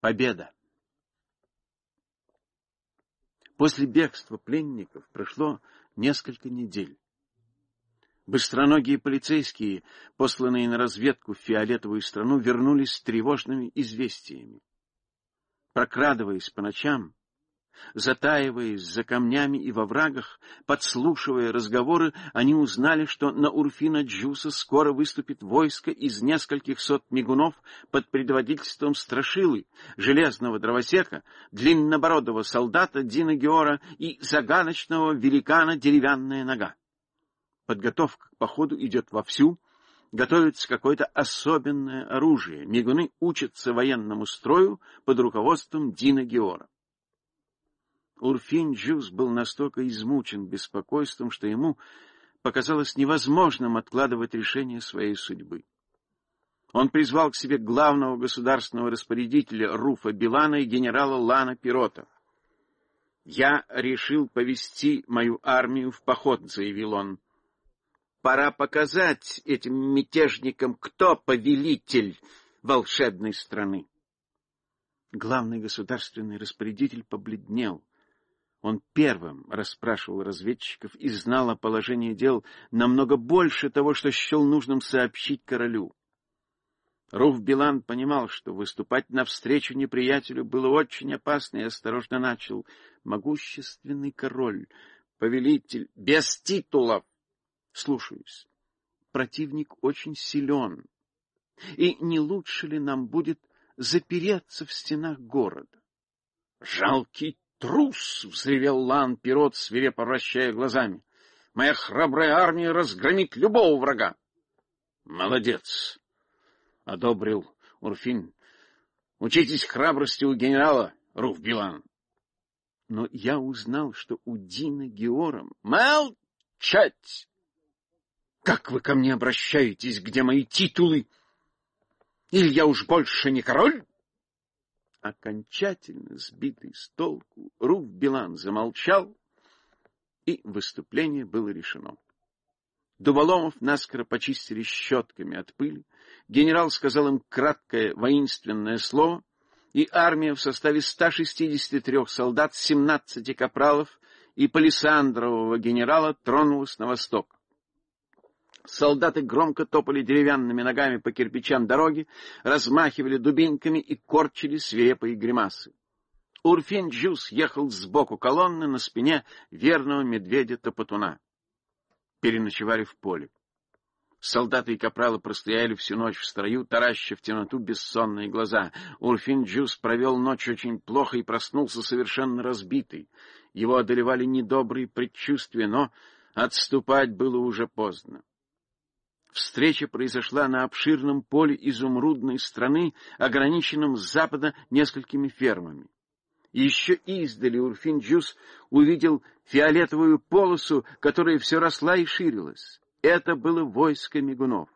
Победа. После бегства пленников прошло несколько недель. Быстроногие полицейские, посланные на разведку в фиолетовую страну, вернулись с тревожными известиями. Прокрадываясь по ночам, Затаиваясь за камнями и во врагах, подслушивая разговоры, они узнали, что на Урфина Джуса скоро выступит войско из нескольких сот мигунов под предводительством Страшилы, Железного Дровосека, Длиннобородого солдата Дина Геора и загадочного великана Деревянная Нога. Подготовка к походу идет вовсю, готовится какое-то особенное оружие. Мигуны учатся военному строю под руководством Дина Геора. Урфин Джуз был настолько измучен беспокойством, что ему показалось невозможным откладывать решение своей судьбы. Он призвал к себе главного государственного распорядителя Руфа Билана и генерала Лана Пирота. «Я решил повести мою армию в поход», — заявил он. «Пора показать этим мятежникам, кто повелитель волшебной страны». Главный государственный распорядитель побледнел. Он первым расспрашивал разведчиков и знал о положении дел намного больше того, что счел нужным сообщить королю. Руф Билан понимал, что выступать навстречу неприятелю было очень опасно и осторожно начал. «Могущественный король, повелитель, без титулов!» «Слушаюсь. Противник очень силен. И не лучше ли нам будет запереться в стенах города?» «Жалкий «Трус!» — взревел Лан Пирот, свирепо вращая глазами. «Моя храбрая армия разгромит любого врага!» «Молодец!» — одобрил Урфин. «Учитесь храбрости у генерала, Руф Билан!» Но я узнал, что у Дина Геором... «Молчать!» «Как вы ко мне обращаетесь? Где мои титулы? Или я уж больше не король?» Окончательно сбитый с толку, Руф Билан замолчал, и выступление было решено. Дуболомов наскоро почистили щетками от пыли, генерал сказал им краткое воинственное слово, и армия в составе 163 солдат, 17 капралов и палисандрового генерала тронулась на восток. Солдаты громко топали деревянными ногами по кирпичам дороги, размахивали дубинками и корчили свирепые гримасы. Урфин Джус ехал сбоку колонны на спине верного медведя-топотуна. Переночевали в поле. Солдаты и капралы простояли всю ночь в строю, тараща в темноту бессонные глаза. Урфин Джус провел ночь очень плохо и проснулся совершенно разбитый. Его одолевали недобрые предчувствия, но отступать было уже поздно. Встреча произошла на обширном поле изумрудной страны, ограниченном с запада несколькими фермами. Еще издали Урфин Джус увидел фиолетовую полосу, которая все росла и ширилась. Это было войско мигунов.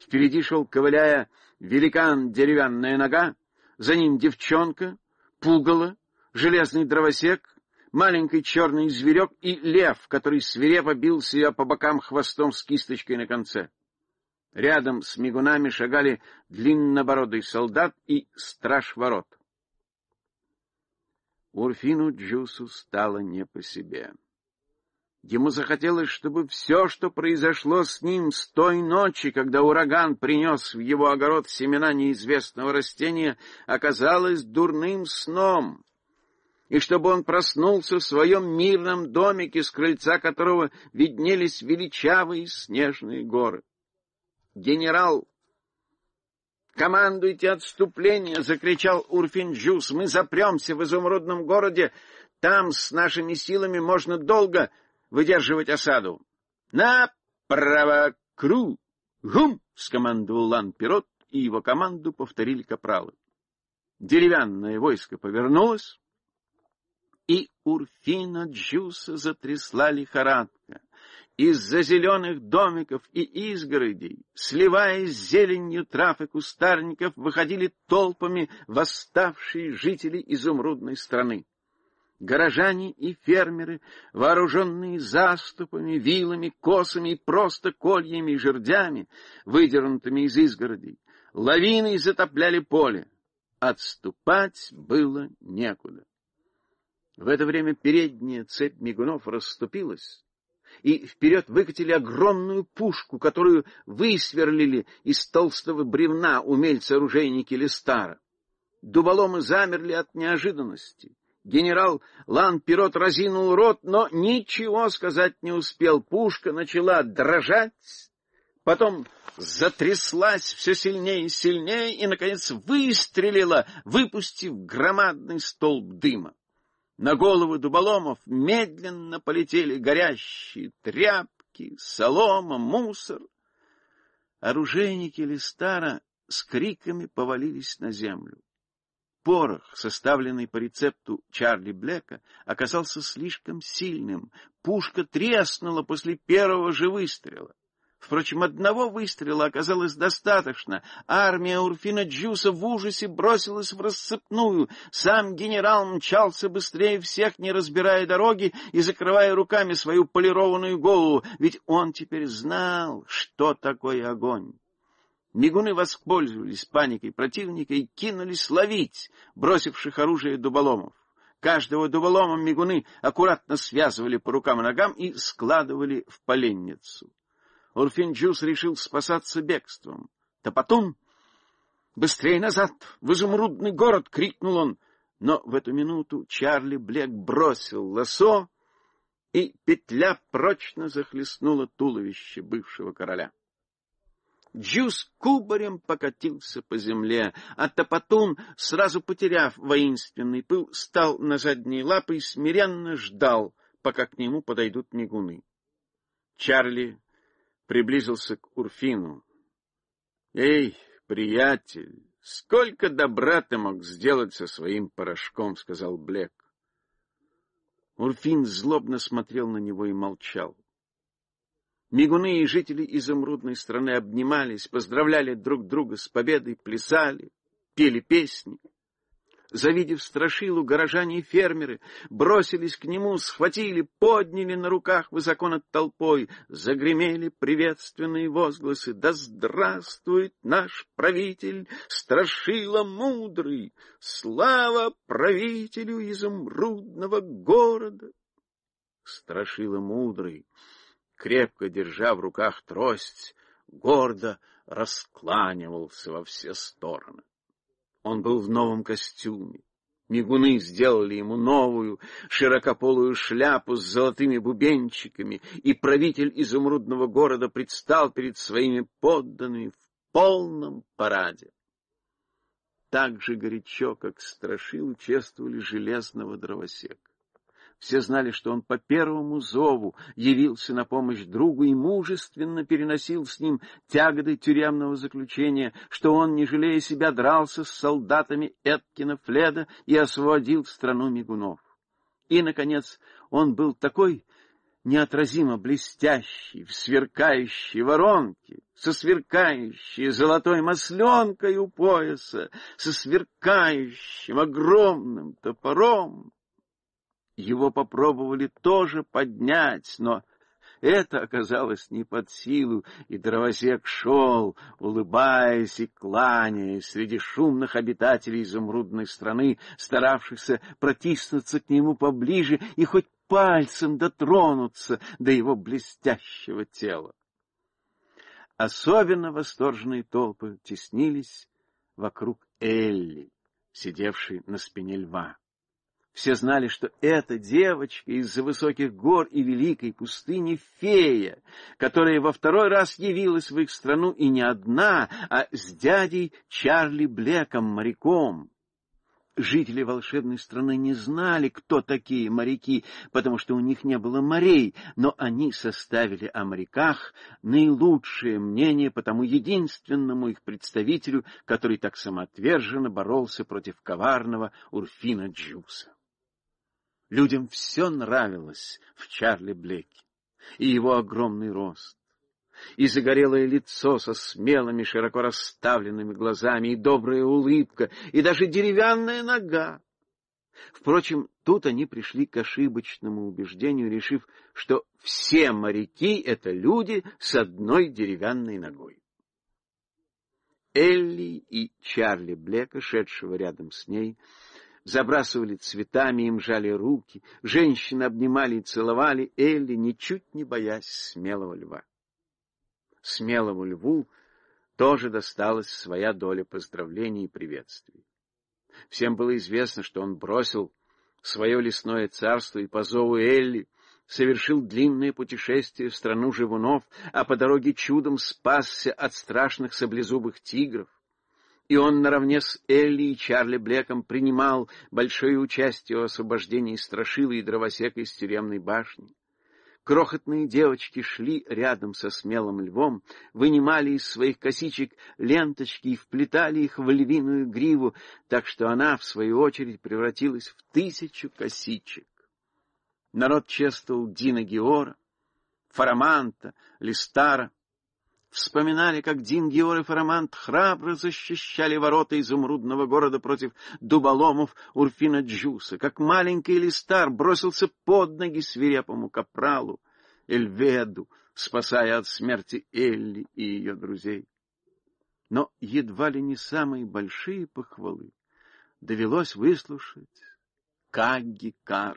Впереди шел, ковыляя, великан деревянная нога, за ним девчонка, пугало, железный дровосек, маленький черный зверек и лев, который свирепо бился себя по бокам хвостом с кисточкой на конце. Рядом с мигунами шагали длиннобородый солдат и страж ворот. Урфину Джусу стало не по себе. Ему захотелось, чтобы все, что произошло с ним с той ночи, когда ураган принес в его огород семена неизвестного растения, оказалось дурным сном, и чтобы он проснулся в своем мирном домике, с крыльца которого виднелись величавые снежные горы генерал!» «Командуйте отступление!» — закричал Урфинджус. «Мы запремся в изумрудном городе. Там с нашими силами можно долго выдерживать осаду». «Направо! Кру! Гум!» — скомандовал Лан-Пирот, и его команду повторили капралы. Деревянное войско повернулось, и Урфина Джуса затрясла лихорадка из-за зеленых домиков и изгородей, сливаясь с зеленью трав и кустарников, выходили толпами восставшие жители изумрудной страны. Горожане и фермеры, вооруженные заступами, вилами, косами и просто кольями и жердями, выдернутыми из изгородей, лавиной затопляли поле. Отступать было некуда. В это время передняя цепь мигунов расступилась, и вперед выкатили огромную пушку, которую высверлили из толстого бревна умельцы-оружейники Листара. Дуболомы замерли от неожиданности. Генерал Лан-Пирот разинул рот, но ничего сказать не успел. Пушка начала дрожать, потом затряслась все сильнее и сильнее и, наконец, выстрелила, выпустив громадный столб дыма. На головы дуболомов медленно полетели горящие тряпки, солома, мусор. Оружейники Листара с криками повалились на землю. Порох, составленный по рецепту Чарли Блека, оказался слишком сильным. Пушка треснула после первого же выстрела. Впрочем, одного выстрела оказалось достаточно. Армия Урфина Джуса в ужасе бросилась в рассыпную. Сам генерал мчался быстрее всех, не разбирая дороги и закрывая руками свою полированную голову, ведь он теперь знал, что такое огонь. Мигуны воспользовались паникой противника и кинулись ловить бросивших оружие дуболомов. Каждого дуболома мигуны аккуратно связывали по рукам и ногам и складывали в поленницу. Урфинджус решил спасаться бегством. Да потом... «Быстрее назад! В изумрудный город!» — крикнул он. Но в эту минуту Чарли Блек бросил лосо, и петля прочно захлестнула туловище бывшего короля. Джус кубарем покатился по земле, а Топотун, сразу потеряв воинственный пыл, стал на задние лапы и смиренно ждал, пока к нему подойдут мигуны. Чарли приблизился к Урфину. «Эй, приятель, сколько добра ты мог сделать со своим порошком!» — сказал Блек. Урфин злобно смотрел на него и молчал. Мигуны и жители изумрудной страны обнимались, поздравляли друг друга с победой, плясали, пели песни. Завидев страшилу, горожане и фермеры бросились к нему, схватили, подняли на руках высоко над толпой, загремели приветственные возгласы «Да здравствует наш правитель, страшила мудрый! Слава правителю изумрудного города!» Страшила мудрый, крепко держа в руках трость, гордо раскланивался во все стороны. Он был в новом костюме. Мигуны сделали ему новую, широкополую шляпу с золотыми бубенчиками, и правитель изумрудного города предстал перед своими подданными в полном параде. Так же горячо, как страшил, чествовали железного дровосека. Все знали, что он по первому зову явился на помощь другу и мужественно переносил с ним тяготы тюремного заключения, что он, не жалея себя, дрался с солдатами Эткина Фледа и освободил страну мигунов. И, наконец, он был такой неотразимо блестящий, в сверкающей воронке, со сверкающей золотой масленкой у пояса, со сверкающим огромным топором, его попробовали тоже поднять, но это оказалось не под силу, и дровосек шел, улыбаясь и кланяясь среди шумных обитателей изумрудной страны, старавшихся протиснуться к нему поближе и хоть пальцем дотронуться до его блестящего тела. Особенно восторженные толпы теснились вокруг Элли, сидевшей на спине льва. Все знали, что эта девочка из-за высоких гор и великой пустыни фея, которая во второй раз явилась в их страну и не одна, а с дядей Чарли Блеком, моряком. Жители волшебной страны не знали, кто такие моряки, потому что у них не было морей, но они составили о моряках наилучшее мнение по тому единственному их представителю, который так самоотверженно боролся против коварного Урфина Джуса. Людям все нравилось в Чарли Блеке. И его огромный рост, и загорелое лицо со смелыми, широко расставленными глазами, и добрая улыбка, и даже деревянная нога. Впрочем, тут они пришли к ошибочному убеждению, решив, что все моряки — это люди с одной деревянной ногой. Элли и Чарли Блека, шедшего рядом с ней, — забрасывали цветами, им жали руки, женщины обнимали и целовали Элли, ничуть не боясь смелого льва. Смелому льву тоже досталась своя доля поздравлений и приветствий. Всем было известно, что он бросил свое лесное царство и по зову Элли совершил длинное путешествие в страну живунов, а по дороге чудом спасся от страшных саблезубых тигров и он наравне с Элли и Чарли Блеком принимал большое участие в освобождении Страшила и Дровосека из тюремной башни. Крохотные девочки шли рядом со смелым львом, вынимали из своих косичек ленточки и вплетали их в львиную гриву, так что она, в свою очередь, превратилась в тысячу косичек. Народ чествовал Дина Геора, Фараманта, Листара, вспоминали, как Дингиор и Фарамант храбро защищали ворота изумрудного города против дуболомов Урфина Джуса, как маленький Листар бросился под ноги свирепому капралу Эльведу, спасая от смерти Элли и ее друзей. Но едва ли не самые большие похвалы довелось выслушать Кагги Кар.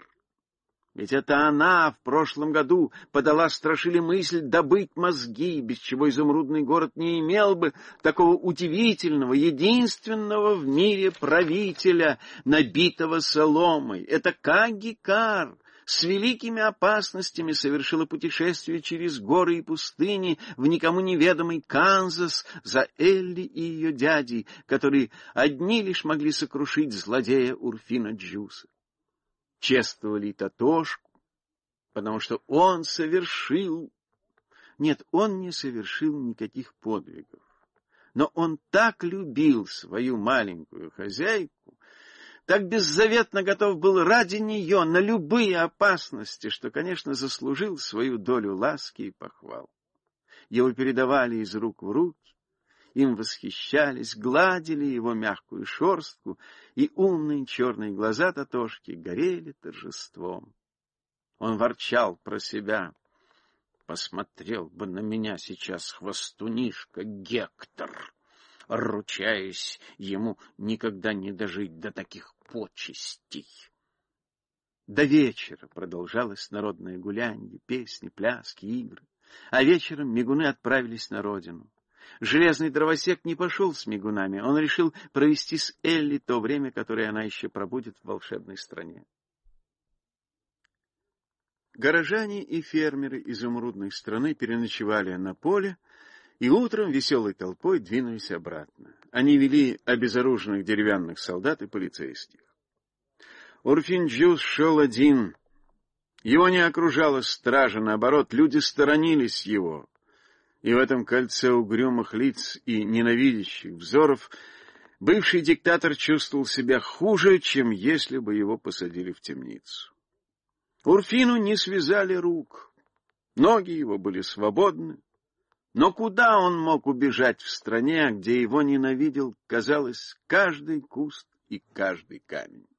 Ведь это она в прошлом году подала страшили мысль добыть мозги, без чего изумрудный город не имел бы такого удивительного, единственного в мире правителя, набитого соломой. Это Кагикар с великими опасностями совершила путешествие через горы и пустыни в никому неведомый Канзас за Элли и ее дядей, которые одни лишь могли сокрушить злодея Урфина Джуса чествовали Татошку, потому что он совершил... Нет, он не совершил никаких подвигов, но он так любил свою маленькую хозяйку, так беззаветно готов был ради нее на любые опасности, что, конечно, заслужил свою долю ласки и похвал. Его передавали из рук в руки, им восхищались, гладили его мягкую шерстку, и умные черные глаза Татошки горели торжеством. Он ворчал про себя. Посмотрел бы на меня сейчас хвостунишка Гектор, ручаясь ему никогда не дожить до таких почестей. До вечера продолжалось народное гулянье, песни, пляски, игры. А вечером мигуны отправились на родину. Железный дровосек не пошел с мигунами. Он решил провести с Элли то время, которое она еще пробудет в волшебной стране. Горожане и фермеры из изумрудной страны переночевали на поле, и утром веселой толпой двинулись обратно. Они вели обезоруженных деревянных солдат и полицейских. Урфинджус шел один. Его не окружала стража, наоборот, люди сторонились его и в этом кольце угрюмых лиц и ненавидящих взоров бывший диктатор чувствовал себя хуже, чем если бы его посадили в темницу. Урфину не связали рук, ноги его были свободны, но куда он мог убежать в стране, где его ненавидел, казалось, каждый куст и каждый камень?